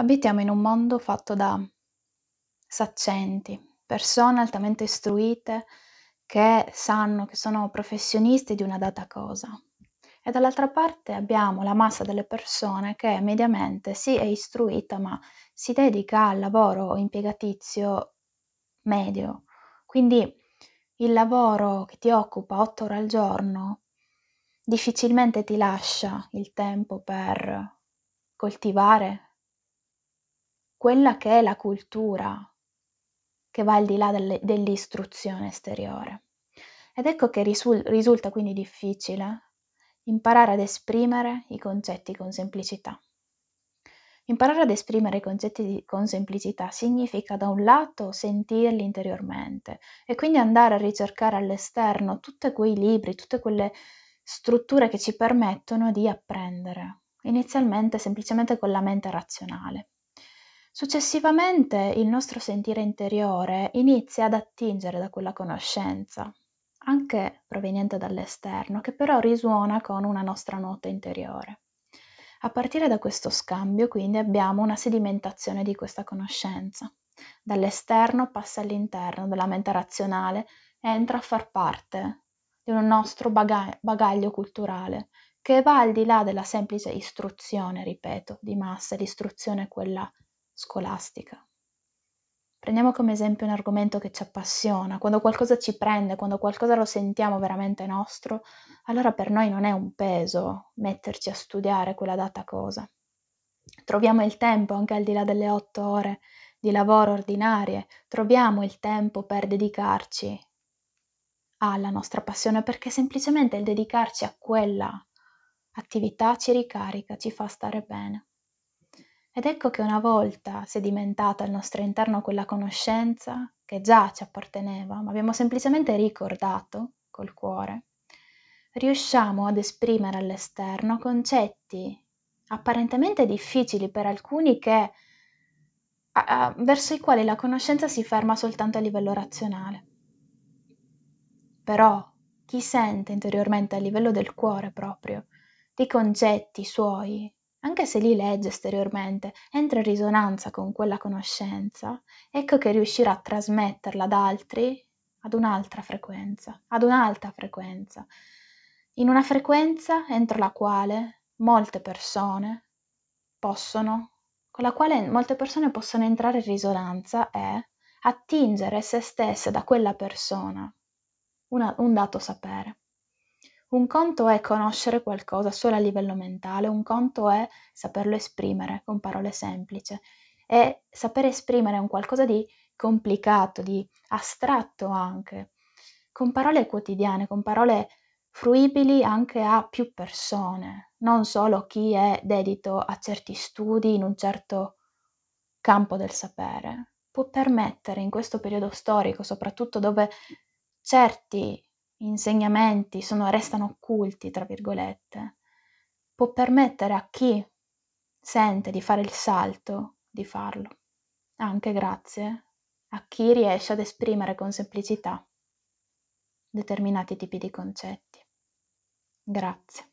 Abitiamo in un mondo fatto da saccenti, persone altamente istruite che sanno che sono professionisti di una data cosa. E dall'altra parte abbiamo la massa delle persone che mediamente sì è istruita ma si dedica al lavoro impiegatizio medio. Quindi il lavoro che ti occupa otto ore al giorno difficilmente ti lascia il tempo per coltivare quella che è la cultura che va al di là del, dell'istruzione esteriore. Ed ecco che risul- risulta quindi difficile imparare ad esprimere i concetti con semplicità. Imparare ad esprimere i concetti di, con semplicità significa da un lato sentirli interiormente e quindi andare a ricercare all'esterno tutti quei libri, tutte quelle strutture che ci permettono di apprendere, inizialmente semplicemente con la mente razionale. Successivamente il nostro sentire interiore inizia ad attingere da quella conoscenza, anche proveniente dall'esterno, che però risuona con una nostra nota interiore. A partire da questo scambio, quindi, abbiamo una sedimentazione di questa conoscenza. Dall'esterno passa all'interno della mente razionale e entra a far parte di un nostro bagaglio culturale che va al di là della semplice istruzione, ripeto, di massa, l'istruzione è quella scolastica. Prendiamo come esempio un argomento che ci appassiona, quando qualcosa ci prende, quando qualcosa lo sentiamo veramente nostro, allora per noi non è un peso metterci a studiare quella data cosa. Troviamo il tempo, anche al di là delle otto ore di lavoro ordinarie, troviamo il tempo per dedicarci alla nostra passione, perché semplicemente il dedicarci a quella attività ci ricarica, ci fa stare bene. Ed ecco che una volta sedimentata al nostro interno quella conoscenza, che già ci apparteneva, ma abbiamo semplicemente ricordato col cuore, riusciamo ad esprimere all'esterno concetti apparentemente difficili per alcuni che, a, a, verso i quali la conoscenza si ferma soltanto a livello razionale. Però chi sente interiormente a livello del cuore proprio di concetti suoi anche se li legge esteriormente, entra in risonanza con quella conoscenza, ecco che riuscirà a trasmetterla ad altri ad un'altra frequenza, ad un'alta frequenza, in una frequenza entro la quale molte persone possono, con la quale molte persone possono entrare in risonanza e attingere se stesse da quella persona una, un dato sapere. Un conto è conoscere qualcosa solo a livello mentale, un conto è saperlo esprimere con parole semplici. E sapere esprimere un qualcosa di complicato, di astratto anche, con parole quotidiane, con parole fruibili anche a più persone, non solo chi è dedito a certi studi in un certo campo del sapere. Può permettere in questo periodo storico, soprattutto dove certi insegnamenti sono, restano occulti, tra virgolette, può permettere a chi sente di fare il salto di farlo, anche grazie a chi riesce ad esprimere con semplicità determinati tipi di concetti. Grazie.